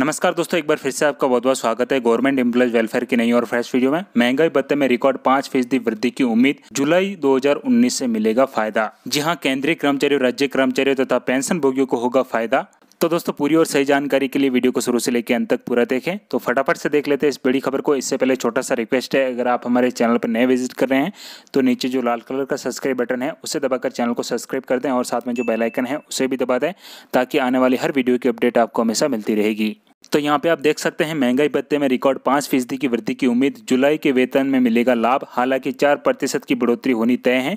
नमस्कार दोस्तों एक बार फिर से आपका बहुत बहुत स्वागत है गवर्नमेंट एम्प्लॉज वेलफेयर की नई और फ्रेश वीडियो में महंगाई भत्ते में रिकॉर्ड पांच फीसदी वृद्धि की उम्मीद जुलाई 2019 से मिलेगा फायदा जी हाँ केंद्रीय कर्मचारियों राज्य कर्मचारियों तथा तो पेंशन भोगियों को होगा फायदा तो दोस्तों पूरी और सही जानकारी के लिए वीडियो को शुरू से लेकर अंत तक पूरा देखें तो फटाफट से देख लेते हैं इस बड़ी खबर को इससे पहले छोटा सा रिक्वेस्ट है अगर आप हमारे चैनल पर नए विजिट कर रहे हैं तो नीचे जो लाल कलर का सब्सक्राइब बटन है उसे दबाकर चैनल को सब्सक्राइब कर दें और साथ में जो बेलाइकन है उसे भी दबा दें ताकि आने वाली हर वीडियो की अपडेट आपको हमेशा मिलती रहेगी तो यहाँ पे आप देख सकते हैं महंगाई भत्ते में रिकॉर्ड पाँच फीसदी की वृद्धि की उम्मीद जुलाई के वेतन में मिलेगा लाभ हालांकि चार प्रतिशत की बढ़ोतरी होनी तय है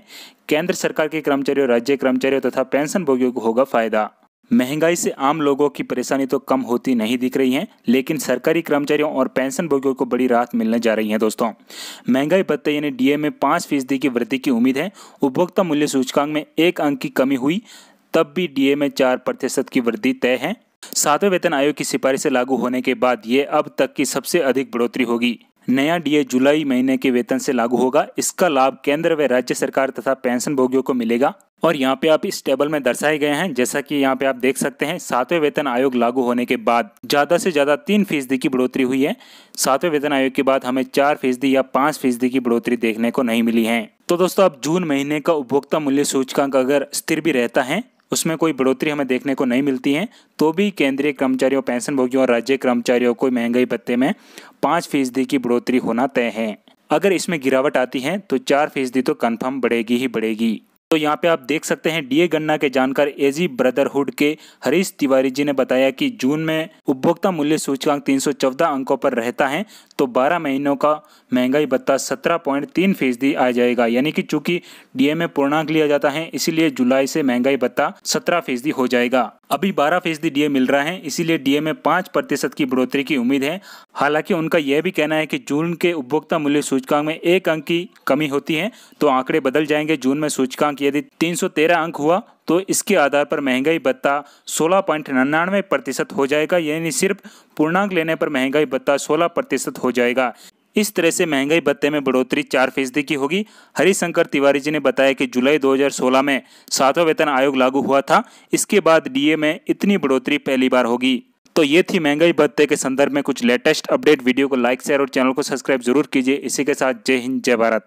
केंद्र सरकार के कर्मचारियों राज्य कर्मचारियों तथा पेंशन भोगियों को होगा फायदा महंगाई से आम लोगों की परेशानी तो कम होती नहीं दिख रही है लेकिन सरकारी कर्मचारियों और पेंशन भोगियों को बड़ी राहत मिलने जा रही है दोस्तों महंगाई भत्ते यानी डीए में पांच फीसदी की वृद्धि की उम्मीद है उपभोक्ता मूल्य सूचकांक में एक अंक की कमी हुई तब भी डीए में चार प्रतिशत की वृद्धि तय है सातवें वेतन आयोग की सिफारिशें लागू होने के बाद ये अब तक की सबसे अधिक बढ़ोतरी होगी नया डीए जुलाई महीने के वेतन से लागू होगा इसका लाभ केंद्र व राज्य सरकार तथा पेंशन भोगियों को मिलेगा और यहाँ पे आप इस टेबल में दर्शाए गए हैं जैसा कि यहाँ पे आप देख सकते हैं सातवें वेतन आयोग लागू होने के बाद ज़्यादा से ज़्यादा तीन फीसदी की बढ़ोतरी हुई है सातवें वेतन आयोग के बाद हमें चार फीसदी या पांच फीसदी की बढ़ोतरी देखने को नहीं मिली है तो दोस्तों अब जून महीने का उपभोक्ता मूल्य सूचकांक अगर स्थिर भी रहता है उसमें कोई बढ़ोतरी हमें देखने को नहीं मिलती है तो भी केंद्रीय कर्मचारियों पेंशनभोगियों और राज्य कर्मचारियों को महंगाई भत्ते में पाँच फीसदी की बढ़ोतरी होना तय है अगर इसमें गिरावट आती है तो चार फीसदी तो कन्फर्म बढ़ेगी ही बढ़ेगी तो यहाँ पे आप देख सकते हैं डीए गन्ना के जानकार एजी ब्रदरहुड के हरीश तिवारी जी ने बताया कि जून में उपभोक्ता मूल्य सूचकांक 314 अंकों पर रहता है तो 12 महीनों का महंगाई भत्ता 17.3 पॉइंट फीसदी आ जाएगा यानी कि चूंकि डीएमए पूर्णांक लिया जाता है इसीलिए जुलाई से महंगाई भत्ता 17 फीसदी हो जाएगा अभी 12 फीसदी डीए मिल रहा है इसीलिए डीए में पाँच प्रतिशत की बढ़ोतरी की उम्मीद है हालांकि उनका यह भी कहना है कि जून के उपभोक्ता मूल्य सूचकांक में एक अंक की कमी होती है तो आंकड़े बदल जाएंगे जून में सूचकांक यदि 313 अंक हुआ तो इसके आधार पर महंगाई भत्ता सोलह पॉइंट निन्यानवे प्रतिशत हो जाएगा यानी सिर्फ पूर्णांक लेने पर महंगाई भत्ता सोलह प्रतिशत हो जाएगा इस तरह से महंगाई भत्ते में बढ़ोतरी चार फीसदी की होगी हरिशंकर तिवारी जी ने बताया कि जुलाई 2016 में सातवां वेतन आयोग लागू हुआ था इसके बाद डीए में इतनी बढ़ोतरी पहली बार होगी तो ये थी महंगाई भत्ते के संदर्भ में कुछ लेटेस्ट अपडेट वीडियो को लाइक शेयर और चैनल को सब्सक्राइब जरूर कीजिए इसी के साथ जय हिंद जय भारत